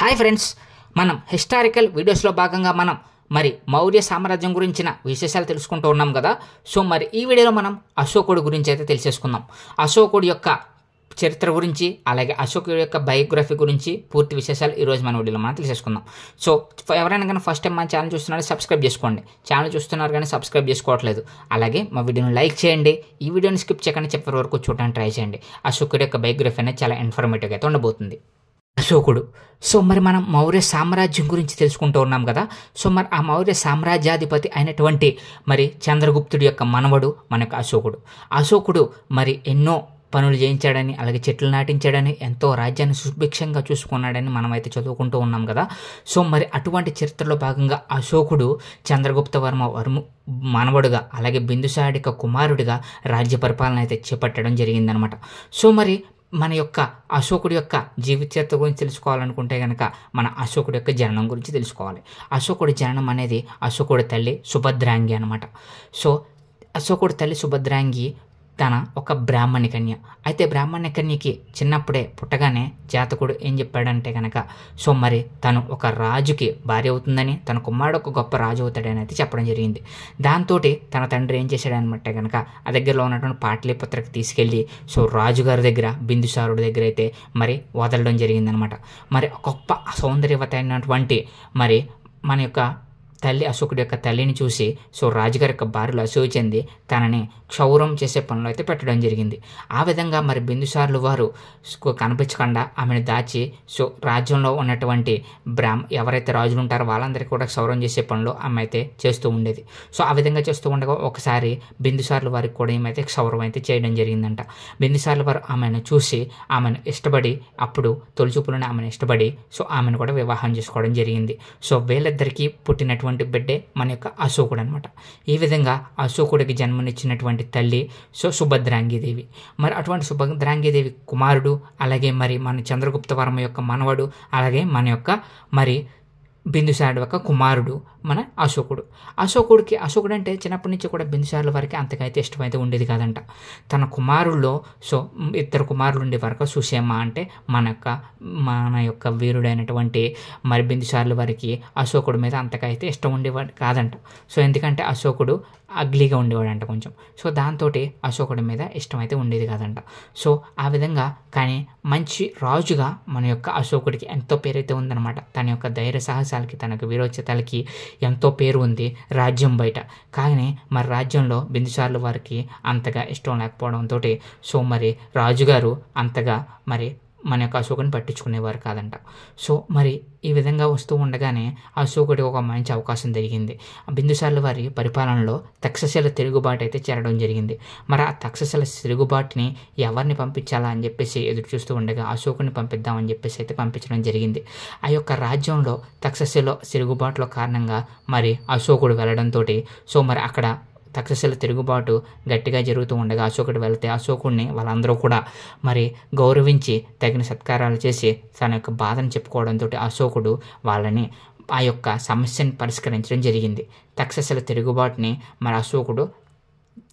hi friends మనం historical వీడియోస్లో భాగంగా మనం మరి మౌర్య సామ్రాజ్యం గురించిన విశేషాలు తెలుసుకుంటూ ఉన్నాం కదా సో మరి ఈ వీడియోలో మనం అశోకుడు గురించి అయితే తెలిసేసుకుందాం అశోకుడు యొక్క చరిత్ర గురించి అలాగే అశోకుడు యొక్క బయోగ్రఫీ గురించి పూర్తి విశేషాలు ఈరోజు మన వీడియోలో మనం తెలిసేసుకుందాం సో ఎవరైనా కానీ ఫస్ట్ టైం మన ఛానల్ చూస్తున్నారో సబ్స్క్రైబ్ చేసుకోండి ఛానల్ చూస్తున్నారు కానీ సబ్స్క్రైబ్ చేసుకోవట్లేదు అలాగే మా వీడియోని లైక్ చేయండి ఈ వీడియోని స్కిప్ చేయకుండా చెప్పే వరకు చూడడానికి ట్రై చేయండి అశోకుడు యొక్క బయోగ్రఫీ అనేది చాలా ఇన్ఫర్మేటివ్గా అయితే ఉండబోతుంది అశోకుడు సో మరి మనం మౌర్య సామ్రాజ్యం గురించి తెలుసుకుంటూ ఉన్నాం కదా సో మరి ఆ మౌర్య సామ్రాజ్యాధిపతి అయినటువంటి మరి చంద్రగుప్తుడి యొక్క మనవడు మనకు అశోకుడు అశోకుడు మరి ఎన్నో పనులు చేయించాడని అలాగే చెట్లు నాటించాడని ఎంతో రాజ్యాన్ని సుభిక్షంగా చూసుకున్నాడని మనమైతే చదువుకుంటూ ఉన్నాం కదా సో మరి అటువంటి చరిత్రలో భాగంగా అశోకుడు చంద్రగుప్త వర్మ వర్మ మనవడుగా అలాగే బిందుసాడిక కుమారుడిగా రాజ్య పరిపాలన అయితే చేపట్టడం జరిగిందనమాట సో మరి మన యొక్క అశోకుడి యొక్క జీవిత చరిత్ర గురించి తెలుసుకోవాలనుకుంటే కనుక మన అశోకుడి యొక్క జననం గురించి తెలుసుకోవాలి అశోకుడి జననం అనేది అశోకుడి తల్లి సుభద్రాంగి అనమాట సో అశోకుడి తల్లి సుభద్రాంగి తన ఒక బ్రాహ్మణి కన్య అయితే బ్రాహ్మణ్య కన్యకి చిన్నప్పుడే పుట్టగానే జాతకుడు ఏం చెప్పాడంటే కనుక సో మరి తను ఒక రాజుకి భార్య అవుతుందని తన కుమారుడు ఒక గొప్ప రాజు అవుతాడని అయితే చెప్పడం జరిగింది దాంతో తన తండ్రి ఏం చేశాడనమాట కనుక ఆ దగ్గరలో ఉన్నటువంటి పాటలీపుత్రకి తీసుకెళ్ళి సో రాజుగారి దగ్గర బిందుసారుడి దగ్గర అయితే మరి వదలడం జరిగిందనమాట మరి గొప్ప సౌందర్యవత అయినటువంటి మరి మన యొక్క తల్లి అశోకుడి యొక్క తల్లిని చూసి సో రాజుగారి యొక్క భార్యలో అసూయ చెంది తనని క్షౌరం చేసే పనులు అయితే పెట్టడం జరిగింది ఆ విధంగా మరి బిందుసార్లు వారు కనిపించకుండా ఆమెను దాచి సో రాజ్యంలో ఉన్నటువంటి బ్రాహ్మ ఎవరైతే రాజులు ఉంటారో వాళ్ళందరికీ కూడా క్షౌరం చేసే పనులు ఆమె అయితే చేస్తూ ఉండేది సో ఆ విధంగా చేస్తూ ఉండగా ఒకసారి బిందుసార్లు వారికి కూడా ఏమైతే క్షౌరం అయితే చేయడం జరిగిందంట బిందుసార్లు వారు ఆమెను చూసి ఆమెను ఇష్టపడి అప్పుడు తొలిచూపులను ఆమెను ఇష్టపడి సో ఆమెను కూడా వివాహం చేసుకోవడం జరిగింది సో వీళ్ళిద్దరికీ పుట్టినటువంటి జన్మించినటువంటి బిడ్డే మన యొక్క అశోకుడు అనమాట ఈ విధంగా అశోకుడికి జన్మనిచ్చినటువంటి తల్లి సో సుభద్రాంగిదేవి మరి అటువంటి సుభద్రాంగిదేవి కుమారుడు అలాగే మరి మన చంద్రగుప్త వర్మ యొక్క మనవడు అలాగే మన యొక్క మరి బిందుసారుడు యొక్క కుమారుడు మన అశోకుడు అశోకుడికి అశోకుడు అంటే చిన్నప్పటి నుంచి కూడా బిందుసారుల వారికి అంతగా అయితే ఇష్టమైతే ఉండేది కాదంట తన కుమారుల్లో సో ఇద్దరు కుమారులు ఉండే వరకు సుషేమ అంటే మన యొక్క మన యొక్క వీరుడైనటువంటి మరి బిందుసారుల వారికి అశోకుడి మీద అంతకైతే ఇష్టం ఉండేవాడు కాదంట సో ఎందుకంటే అశోకుడు అగ్లీగా ఉండేవాడంట కొంచెం సో దాంతో అశోకుడి మీద ఇష్టం అయితే ఉండేది కాదంట సో ఆ విధంగా కానీ మంచి రాజుగా మన యొక్క అశోకుడికి ఎంతో పేరైతే ఉందన్నమాట తన యొక్క ధైర్య సాహసాలు దేశాలకి తనకు విరోచితలకి ఎంతో పేరు ఉంది రాజ్యం బయట కానీ మరి రాజ్యంలో బిందుసార్లు వారికి అంతగా ఇష్టం లేకపోవడంతో సో మరి రాజుగారు అంతగా మరి మన యొక్క అశోకుని పట్టించుకునేవారు కాదంట సో మరి ఈ విధంగా వస్తూ ఉండగానే అశోకుడికి ఒక మంచి అవకాశం జరిగింది బిందుసార్లు వారి పరిపాలనలో తక్షశిల తిరుగుబాటు అయితే చేరడం జరిగింది మరి ఆ తక్షశిల తిరుగుబాటుని ఎవరిని పంపించాలా అని చెప్పేసి ఎదురు చూస్తూ ఉండగా అశోకుని పంపిద్దామని చెప్పేసి అయితే పంపించడం జరిగింది ఆ యొక్క రాజ్యంలో తక్షశిల తిరుగుబాటులో కారణంగా మరి అశోకుడు వెళ్ళడంతో సో మరి అక్కడ తక్షశిల తిరుగుబాటు గట్టిగా జరుగుతూ ఉండగా అశోకుడు వెళ్తే అశోకుడిని వాళ్ళందరూ కూడా మరి గౌరవించి తగిన సత్కారాలు చేసి తన యొక్క బాధను చెప్పుకోవడంతో అశోకుడు వాళ్ళని ఆ యొక్క సమస్యను పరిష్కరించడం జరిగింది తక్షశిల తిరుగుబాటుని మరి అశోకుడు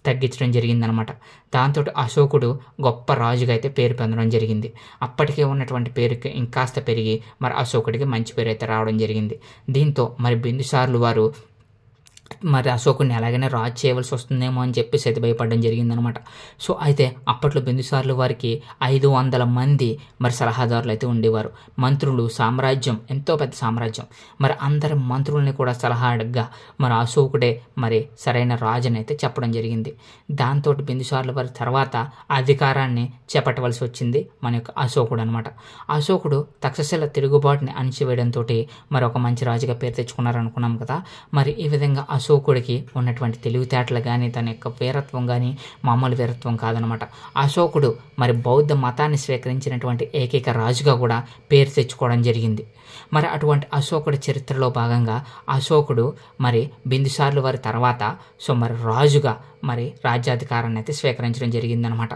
తగ్గించడం జరిగిందనమాట దాంతో అశోకుడు గొప్ప రాజుగా అయితే పేరు పొందడం జరిగింది అప్పటికే ఉన్నటువంటి పేరుకి ఇంకాస్త పెరిగి మరి అశోకుడికి మంచి పేరు అయితే రావడం జరిగింది దీంతో మరి బిందుసార్లు వారు మరి అశోకుని ఎలాగైనా రాజు చేయవలసి వస్తుందేమో అని చెప్పేసి సతి భయపడడం జరిగిందనమాట సో అయితే అప్పట్లో బిందుసార్లు వారికి ఐదు వందల మంది మరి సలహాదారులు అయితే ఉండేవారు మంత్రులు సామ్రాజ్యం ఎంతో పెద్ద సామ్రాజ్యం మరి అందరి మంత్రుల్ని కూడా సలహా అడగ్గా మరి అశోకుడే మరి సరైన రాజుని అయితే చెప్పడం జరిగింది దాంతో బిందుసార్లు వారి తర్వాత అధికారాన్ని చేపట్టవలసి వచ్చింది మన యొక్క అశోకుడు అనమాట అశోకుడు తక్షశిల తిరుగుబాటుని అణిచివేయడంతో మరి ఒక మంచి రాజుగా పేరు తెచ్చుకున్నారనుకున్నాం కదా మరి ఈ విధంగా అశోకుడికి ఉన్నటువంటి తెలివితేటలు కానీ తన యొక్క వీరత్వం కానీ మామూలు వీరత్వం కాదనమాట అశోకుడు మరి బౌద్ధ మతాన్ని స్వీకరించినటువంటి ఏకైక రాజుగా కూడా పేరు తెచ్చుకోవడం జరిగింది మరి అటువంటి అశోకుడి చరిత్రలో భాగంగా అశోకుడు మరి బిందుసార్లు వారి తర్వాత సో మరి రాజుగా మరి రాజ్యాధికారాన్ని అయితే స్వీకరించడం జరిగిందనమాట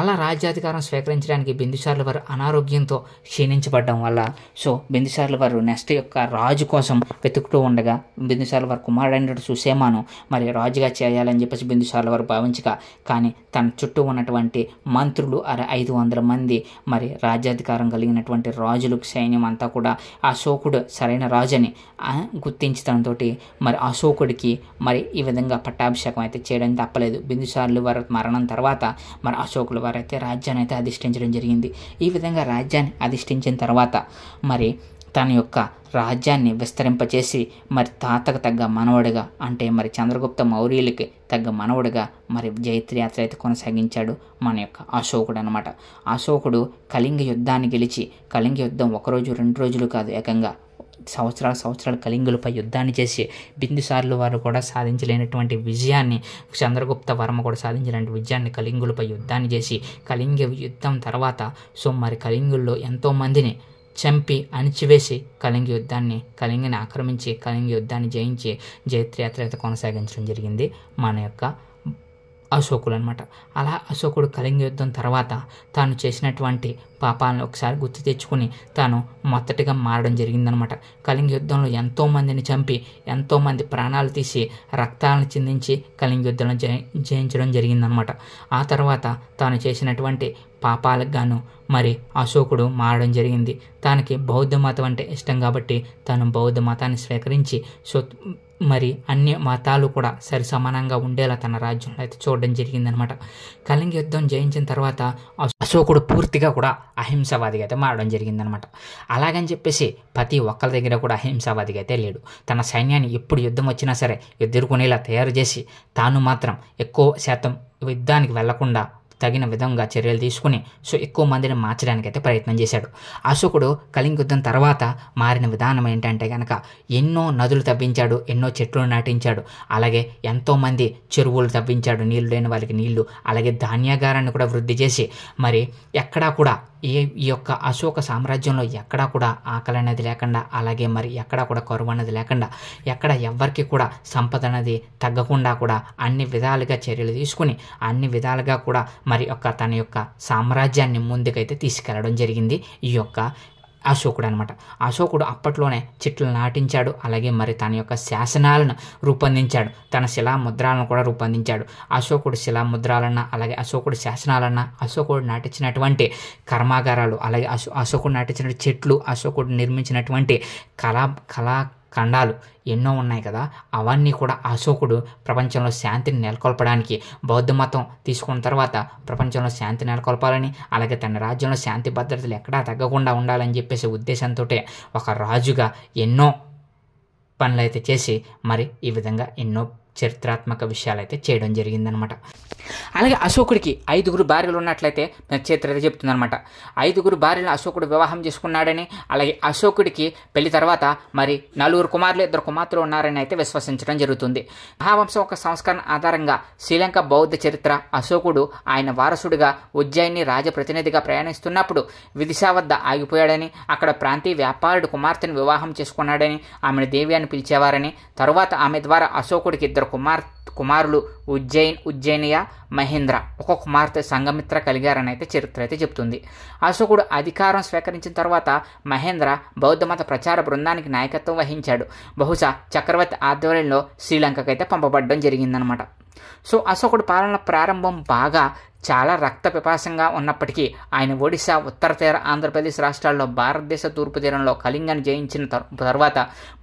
అలా రాజ్యాధికారం స్వీకరించడానికి బిందుసార్లు వారు అనారోగ్యంతో క్షీణించబడడం వల్ల సో బిందుసార్లు వారు నెక్స్ట్ యొక్క రాజు కోసం వెతుకుతూ ఉండగా బిందుసార్లు వారి కుమారుడైన చేసినట్టు సుసేమాను మరి రాజుగా చేయాలని చెప్పేసి బిందుసార్లు వారు భావించగా కానీ తన చుట్టూ ఉన్నటువంటి మంత్రులు అర ఐదు వందల మంది మరి రాజ్యాధికారం కలిగినటువంటి రాజులు సైన్యం అంతా కూడా అశోకుడు సరైన రాజని గుర్తించడంతో మరి అశోకుడికి మరి ఈ విధంగా పట్టాభిషేకం అయితే చేయడం తప్పలేదు బిందుసార్లు వారు మరణం తర్వాత మరి అశోకులు వారైతే రాజ్యాన్ని అయితే అధిష్ఠించడం జరిగింది ఈ విధంగా రాజ్యాన్ని అధిష్ఠించిన తర్వాత మరి తన యొక్క రాజ్యాన్ని విస్తరింపచేసి మరి తాతకు తగ్గ మనవడిగా అంటే మరి చంద్రగుప్త మౌర్యులకి తగ్గ మనవడిగా మరి జైత్రయాత్ర అయితే కొనసాగించాడు మన యొక్క అశోకుడు అనమాట అశోకుడు కళింగ యుద్ధాన్ని గెలిచి కళింగ యుద్ధం ఒకరోజు రెండు రోజులు కాదు ఏకంగా సంవత్సరాల సంవత్సరాలు కళింగులపై యుద్ధాన్ని చేసి బిందుసార్లు వారు కూడా సాధించలేనటువంటి విజయాన్ని చంద్రగుప్త వర్మ కూడా సాధించలేని విజయాన్ని కళింగులపై యుద్ధాన్ని చేసి కళింగ యుద్ధం తర్వాత సో మరి కళింగుల్లో ఎంతోమందిని చంపి అణిచివేసి కళింగ యుద్ధాన్ని కళింగని ఆక్రమించి కళింగ యుద్ధాన్ని జయించి జయత్రయాత్ర అయితే కొనసాగించడం జరిగింది మన యొక్క అశోకులు అనమాట అలా అశోకుడు కళింగ యుద్ధం తర్వాత తాను చేసినటువంటి పాపాలను ఒకసారి గుర్తు తెచ్చుకుని తాను మొత్తటిగా మారడం జరిగిందనమాట కళింగ యుద్ధంలో ఎంతోమందిని చంపి ఎంతోమంది ప్రాణాలు తీసి రక్తాలను చిందించి కళింగ యుద్ధంలో జయించడం జరిగిందనమాట ఆ తర్వాత తాను చేసినటువంటి పాపాలకు గాను మరి అశోకుడు మారడం జరిగింది తనకి బౌద్ధ మతం అంటే ఇష్టం కాబట్టి తను బౌద్ధ మతాన్ని స్వీకరించి సో మరి అన్ని మతాలు కూడా సరి సమానంగా ఉండేలా తన రాజ్యంలో అయితే చూడడం జరిగిందనమాట కళింగ యుద్ధం జయించిన తర్వాత అశోకుడు పూర్తిగా కూడా అహింసవాదిగా అయితే మారడం జరిగిందనమాట అలాగని చెప్పేసి ప్రతి ఒక్కరి దగ్గర కూడా అహింసవాదిగా అయితే లేడు తన సైన్యాన్ని ఎప్పుడు యుద్ధం వచ్చినా సరే ఎదుర్కొనేలా తయారు చేసి తాను మాత్రం ఎక్కువ శాతం యుద్ధానికి వెళ్లకుండా తగిన విధంగా చర్యలు తీసుకుని సో ఎక్కువ మందిని మార్చడానికి అయితే ప్రయత్నం చేశాడు అశోకుడు కలింగ యుద్ధం తర్వాత మారిన విధానం ఏంటంటే కనుక ఎన్నో నదులు తవ్వించాడు ఎన్నో చెట్లు నాటించాడు అలాగే ఎంతోమంది చెరువులు తవ్వించాడు నీళ్లు లేని వాళ్ళకి నీళ్లు అలాగే ధాన్యాగారాన్ని కూడా వృద్ధి చేసి మరి ఎక్కడా కూడా ఈ ఈ యొక్క అశోక సామ్రాజ్యంలో ఎక్కడా కూడా ఆకలి అనేది లేకుండా అలాగే మరి ఎక్కడా కూడా కరువు అనేది లేకుండా ఎక్కడ ఎవ్వరికి కూడా సంపద అనేది తగ్గకుండా కూడా అన్ని విధాలుగా చర్యలు తీసుకుని అన్ని విధాలుగా కూడా మరి యొక్క తన యొక్క సామ్రాజ్యాన్ని ముందుకైతే తీసుకెళ్లడం జరిగింది ఈ యొక్క అశోకుడు అనమాట అశోకుడు అప్పట్లోనే చెట్లు నాటించాడు అలాగే మరి తన యొక్క శాసనాలను రూపొందించాడు తన శిలా ముద్రాలను కూడా రూపొందించాడు అశోకుడు శిలా ముద్రాలన్నా అలాగే అశోకుడు శాసనాలన్నా అశోకుడు నాటించినటువంటి కర్మాగారాలు అలాగే అశో అశోకుడు నాటించిన చెట్లు అశోకుడు నిర్మించినటువంటి కళా కళా ఖండాలు ఎన్నో ఉన్నాయి కదా అవన్నీ కూడా అశోకుడు ప్రపంచంలో శాంతిని నెలకొల్పడానికి బౌద్ధ మతం తీసుకున్న తర్వాత ప్రపంచంలో శాంతి నెలకొల్పాలని అలాగే తన రాజ్యంలో శాంతి భద్రతలు ఎక్కడా తగ్గకుండా ఉండాలని చెప్పేసి ఉద్దేశంతో ఒక రాజుగా ఎన్నో పనులు అయితే చేసి మరి ఈ విధంగా ఎన్నో చరిత్రాత్మక విషయాలు అయితే చేయడం జరిగిందనమాట అలాగే అశోకుడికి ఐదుగురు భార్యలు ఉన్నట్లయితే నక్షత్ర చెప్తుందనమాట ఐదుగురు భార్యలు అశోకుడు వివాహం చేసుకున్నాడని అలాగే అశోకుడికి పెళ్లి తర్వాత మరి నలుగురు కుమారులు ఇద్దరు కుమార్తెలు ఉన్నారని అయితే విశ్వసించడం జరుగుతుంది మహావంశం ఒక సంస్కరణ ఆధారంగా శ్రీలంక బౌద్ధ చరిత్ర అశోకుడు ఆయన వారసుడిగా ఉజ్జయిని రాజప్రతినిధిగా ప్రయాణిస్తున్నప్పుడు విదిశా వద్ద ఆగిపోయాడని అక్కడ ప్రాంతీయ వ్యాపారుడు కుమార్తెను వివాహం చేసుకున్నాడని ఆమెను దేవి అని పిలిచేవారని తరువాత ఆమె ద్వారా అశోకుడికి ఇద్దరు ఇద్దరు కుమార్ కుమారులు ఉజ్జయిన్ ఉజ్జయినియ మహేంద్ర ఒక కుమార్తె సంఘమిత్ర కలిగారని అయితే చరిత్ర అయితే చెబుతుంది అశోకుడు అధికారం స్వీకరించిన తర్వాత మహేంద్ర బౌద్ధమత ప్రచార బృందానికి నాయకత్వం వహించాడు బహుశా చక్రవర్తి ఆధ్వర్యంలో శ్రీలంకకైతే పంపబడడం జరిగిందనమాట సో అశోకుడు పాలన ప్రారంభం బాగా చాలా రక్త పిపాసంగా ఉన్నప్పటికీ ఆయన ఒడిశా ఉత్తర తీర ఆంధ్రప్రదేశ్ రాష్ట్రాల్లో భారతదేశ తూర్పు తీరంలో కళింగను జయించిన తర్వాత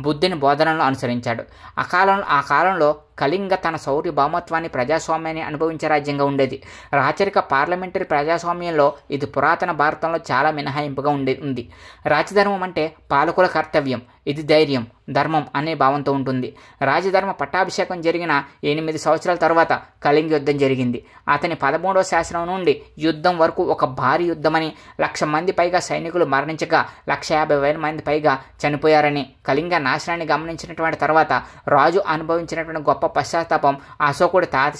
బుద్ధుని బోధనలను అనుసరించాడు ఆ కాలం ఆ కాలంలో కళింగ తన శౌర్య భౌమత్వాన్ని ప్రజాస్వామ్యాన్ని అనుభవించే రాజ్యంగా ఉండేది రాచరిక పార్లమెంటరీ ప్రజాస్వామ్యంలో ఇది పురాతన భారతంలో చాలా మినహాయింపుగా ఉండే ఉంది రాజధర్మం అంటే పాలకుల కర్తవ్యం ఇది ధైర్యం ధర్మం అనే భావంతో ఉంటుంది రాజధర్మ పట్టాభిషేకం జరిగిన ఎనిమిది సంవత్సరాల తర్వాత కళింగ యుద్ధం జరిగింది అతని పదమూడవ శాసనం నుండి యుద్ధం వరకు ఒక భారీ యుద్ధమని లక్ష మంది పైగా సైనికులు మరణించగా లక్ష యాభై వేల మంది పైగా చనిపోయారని కళింగ నాశనాన్ని గమనించినటువంటి తర్వాత రాజు అనుభవించినటువంటి గొప్ప పశ్చాత్తాపం అశోకుడి తాత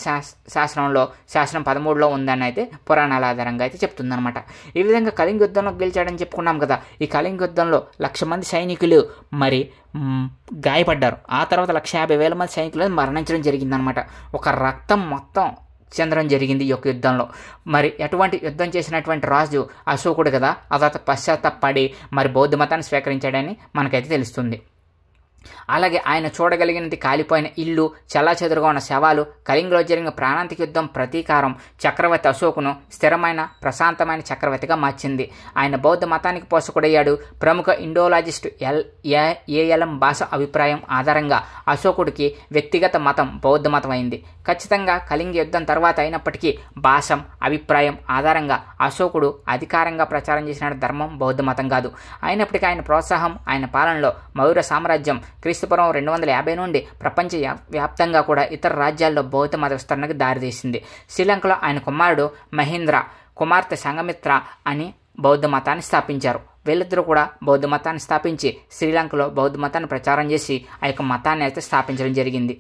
శాసనంలో శాసనం పదమూడులో ఉందని అయితే పురాణాల ఆధారంగా అయితే చెప్తుందనమాట ఈ విధంగా కలింగ యుద్ధంలో గెలిచాడని చెప్పుకున్నాం కదా ఈ కళింగ యుద్ధంలో లక్ష మంది సైనికులు మరి గాయపడ్డారు ఆ తర్వాత లక్ష యాభై వేల మంది సైనికులు మరణించడం జరిగిందనమాట ఒక రక్తం మొత్తం చెందడం జరిగింది ఈ యొక్క యుద్ధంలో మరి ఎటువంటి యుద్ధం చేసినటువంటి రాజు అశోకుడు కదా తర్వాత పశ్చాత్తపడి మరి బౌద్ధ మతాన్ని స్వీకరించాడని మనకైతే తెలుస్తుంది అలాగే ఆయన చూడగలిగినది కాలిపోయిన ఇల్లు చెల్లాచెదురుగా ఉన్న శవాలు కళింగలో జరిగిన ప్రాణాంతిక యుద్ధం ప్రతీకారం చక్రవర్తి అశోకును స్థిరమైన ప్రశాంతమైన చక్రవర్తిగా మార్చింది ఆయన బౌద్ధ మతానికి పోషకుడయ్యాడు ప్రముఖ ఇండోలాజిస్ట్ ఎల్ ఏఎల్ఎం భాష అభిప్రాయం ఆధారంగా అశోకుడికి వ్యక్తిగత మతం బౌద్ధ మతం అయింది ఖచ్చితంగా కళింగ యుద్ధం తర్వాత అయినప్పటికీ భాషం అభిప్రాయం ఆధారంగా అశోకుడు అధికారంగా ప్రచారం చేసిన ధర్మం బౌద్ధ మతం కాదు అయినప్పటికీ ఆయన ప్రోత్సాహం ఆయన పాలనలో మౌర సామ్రాజ్యం క్రీస్తుపూర్వం రెండు వందల యాభై నుండి ప్రపంచ వ్యాప్తంగా కూడా ఇతర రాజ్యాల్లో బౌద్ధ మత విస్తరణకు దారితీసింది శ్రీలంకలో ఆయన కుమారుడు మహేంద్ర కుమార్తె సంగమిత్ర అని బౌద్ధ మతాన్ని స్థాపించారు వీళ్ళిద్దరూ కూడా బౌద్ధ మతాన్ని స్థాపించి శ్రీలంకలో బౌద్ధ మతాన్ని ప్రచారం చేసి ఆ యొక్క మతాన్ని అయితే స్థాపించడం జరిగింది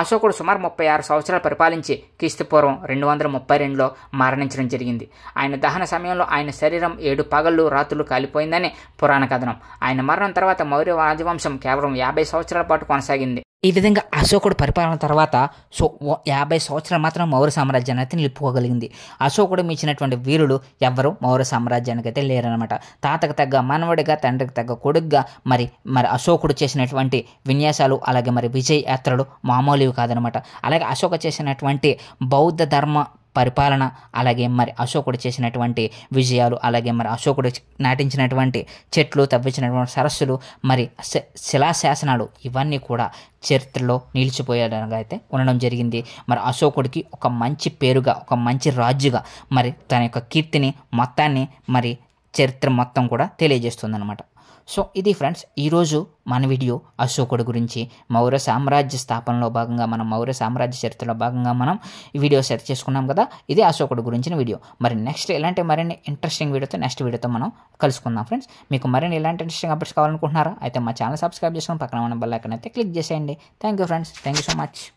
అశోకుడు సుమారు ముప్పై ఆరు సంవత్సరాలు పరిపాలించి క్రీస్తుపూర్వం రెండు వందల ముప్పై రెండులో మరణించడం జరిగింది ఆయన దహన సమయంలో ఆయన శరీరం ఏడు పగళ్ళు రాత్రులు కాలిపోయిందని పురాణ కథనం ఆయన మరణం తర్వాత మౌర్య రాజవంశం కేవలం యాభై సంవత్సరాల పాటు కొనసాగింది ఈ విధంగా అశోకుడు పరిపాలన తర్వాత సో యాభై సంవత్సరాలు మాత్రం మౌర్య సామ్రాజ్యాన్ని అయితే నిలుపుకోగలిగింది అశోకుడు ఇచ్చినటువంటి వీరులు ఎవ్వరూ మౌర్య సామ్రాజ్యానికి అయితే లేరనమాట తాతకు తగ్గ మనవడిగా తండ్రికి తగ్గ కొడుగ్గా మరి మరి అశోకుడు చేసినటువంటి విన్యాసాలు అలాగే మరి విజయ యాత్రలు మామూలువి కాదనమాట అలాగే అశోక చేసినటువంటి బౌద్ధ ధర్మ పరిపాలన అలాగే మరి అశోకుడు చేసినటువంటి విజయాలు అలాగే మరి అశోకుడు నాటించినటువంటి చెట్లు తవ్వించినటువంటి సరస్సులు మరి శిలాశాసనాలు ఇవన్నీ కూడా చరిత్రలో నిలిచిపోయేలాగా అయితే ఉండడం జరిగింది మరి అశోకుడికి ఒక మంచి పేరుగా ఒక మంచి రాజుగా మరి తన యొక్క కీర్తిని మొత్తాన్ని మరి చరిత్ర మొత్తం కూడా తెలియజేస్తుందన్నమాట సో ఇది ఫ్రెండ్స్ ఈరోజు మన వీడియో అశోకుడు గురించి మౌర్య సామ్రాజ్య స్థాపనలో భాగంగా మనం మౌర్య సామ్రాజ్య చరిత్రలో భాగంగా మనం ఈ వీడియో సెర్చ్ చేసుకున్నాం కదా ఇది అశోకుడు గురించిన వీడియో మరి నెక్స్ట్ ఇలాంటి మరిన్ని ఇంట్రెస్టింగ్ వీడియోతో నెక్స్ట్ వీడియోతో మనం కలుసుకుందాం ఫ్రెండ్స్ మీకు మరిన్ని ఇలాంటి ఇంట్రెస్టింగ్ అప్డేట్స్ కావాలనుకుంటున్నారా అయితే మా ఛానల్ సబ్స్క్రైబ్ చేసుకుని పక్కన ఉన్న బల్లాకనైతే క్లిక్ చేసేయండి thank you friends thank you so much